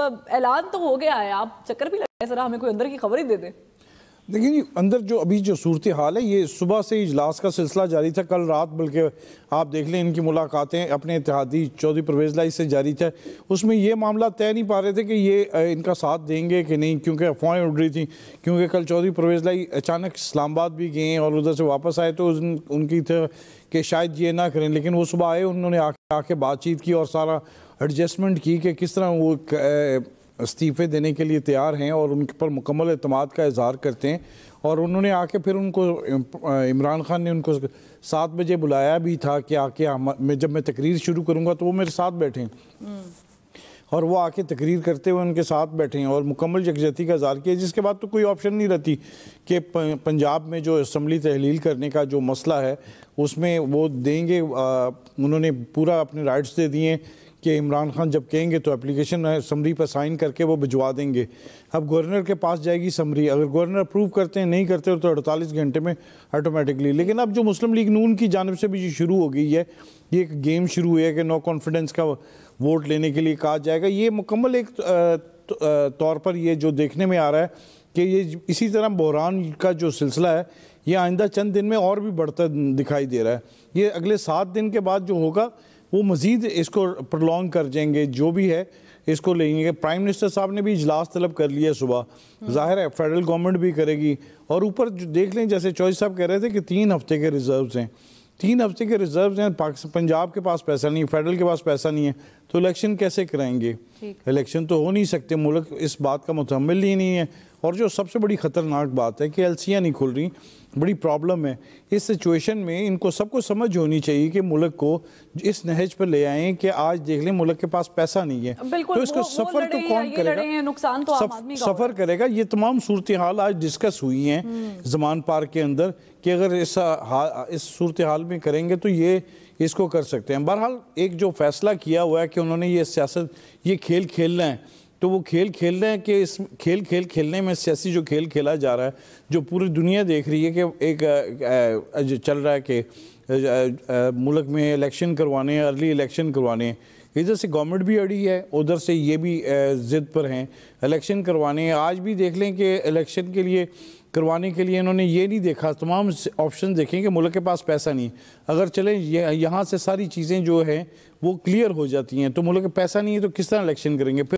मतलब ऐलान तो हो गया है आप चक्कर भी लगाए सर हमें कोई अंदर की खबर ही दे दें देखिए जी अंदर जो अभी जो सूरत हाल है ये सुबह से इजलास का सिलसिला जारी था कल रात बल्कि आप देख लें इनकी मुलाकातें अपने इतिहादी चौधरी परवेज लाई से जारी था उसमें ये मामला तय नहीं पा रहे थे कि ये इनका साथ देंगे कि नहीं क्योंकि अफवाहें उड़ रही थी क्योंकि कल चौधरी परवेज लाई अचानक इस्लामाबाद भी गए और उधर से वापस आए तो उन, उनकी थे कि शायद ये ना करें लेकिन वो सुबह आए उन्होंने आके बातचीत की और सारा एडजस्टमेंट की कि किस तरह वो इस्तीफ़े देने के लिए तैयार हैं और उनके पर मुकम्मल अतमाद का इजहार करते हैं और उन्होंने आके फिर उनको इमरान खान ने उनको सात बजे बुलाया भी था कि आके मैं जब मैं तकरीर शुरू करूँगा तो वो मेरे साथ बैठें और वो आके तकरीर करते हुए उनके साथ बैठे हैं और मुकम्मल यकजहती का इजहार किया जिसके बाद तो कोई ऑप्शन नहीं रहती कि पंजाब में जो इसम्बली तहलील करने का जो मसला है उसमें वो देंगे आ, उन्होंने पूरा अपने राइट्स दे दिए कि इमरान खान जब कहेंगे तो एप्लीकेशन समरी पर साइन करके वो भिजवा देंगे अब गवर्नर के पास जाएगी समरी अगर गवर्नर अप्रूव करते हैं नहीं करते तो अड़तालीस घंटे में ऑटोमेटिकली लेकिन अब जो मुस्लिम लीग नून की जानब से भी जो शुरू हो गई है ये एक गेम शुरू हुई है कि नो कॉन्फिडेंस का वोट लेने के लिए कहा जाएगा ये मुकम्मल एक तौर पर यह जो देखने में आ रहा है कि ये इसी तरह बहरान का जो सिलसिला है ये आइंदा चंद दिन में और भी बढ़ता दिखाई दे रहा है ये अगले सात दिन के बाद जो होगा वो मज़ीद इसको प्रोलॉन्ग कर जाएंगे जो भी है इसको लेंगे प्राइम मिनिस्टर साहब ने भी इजलास तलब कर लिया सुबह जाहिर है फेडरल गवर्नमेंट भी करेगी और ऊपर देख लें जैसे चौधरी साहब कह रहे थे कि तीन हफ्ते के रिजर्व्स हैं तीन हफ्ते के रिजर्व्स हैं पंजाब के पास पैसा नहीं है फेडरल के पास पैसा नहीं है तो इलेक्शन कैसे कराएंगे इलेक्शन तो हो नहीं सकते मुल्क इस बात का मुतमिल ही नहीं है और जो सबसे बड़ी ख़तरनाक बात है कि एलसियाँ नहीं खुल रही बड़ी प्रॉब्लम है इस सिचुएशन में इनको सबको समझ होनी चाहिए कि मुल्क को इस नहज पर ले आए कि आज देख लें मुल्क के पास पैसा नहीं है तो इसको वो, सफ़र तो कौन करेगा नुकसान तो सफ, सफ़र करेगा ये तमाम सूरत हाल आज डिस्कस हुई हैं हम्म। जमान पार्क के अंदर कि अगर इस इस सूरत हाल में करेंगे तो ये इसको कर सकते हैं बहरहाल एक जो फैसला किया हुआ है कि कि उन्होंने ये सियासत ये खेल खेलना है तो वो खेल खेल रहे हैं कि इस खेल खेल खेलने में सियासी जो खेल खेला जा रहा है जो पूरी दुनिया देख रही है कि एक चल रहा है कि मुल्क में इलेक्शन करवाने हैं अर्ली इलेक्शन करवाने हैं इधर से गवर्नमेंट भी अड़ी है उधर से ये भी ज़िद पर हैं इलेक्शन करवाने हैं आज भी देख लें कि इलेक्शन के लिए करवाने के लिए इन्होंने ये नहीं देखा तमाम ऑप्शन देखें कि मुल्क के पास पैसा नहीं अगर चले यहाँ से सारी चीज़ें जो हैं वो क्लियर हो जाती हैं तो मुल्क के पैसा नहीं है तो किस तरह इलेक्शन करेंगे फिर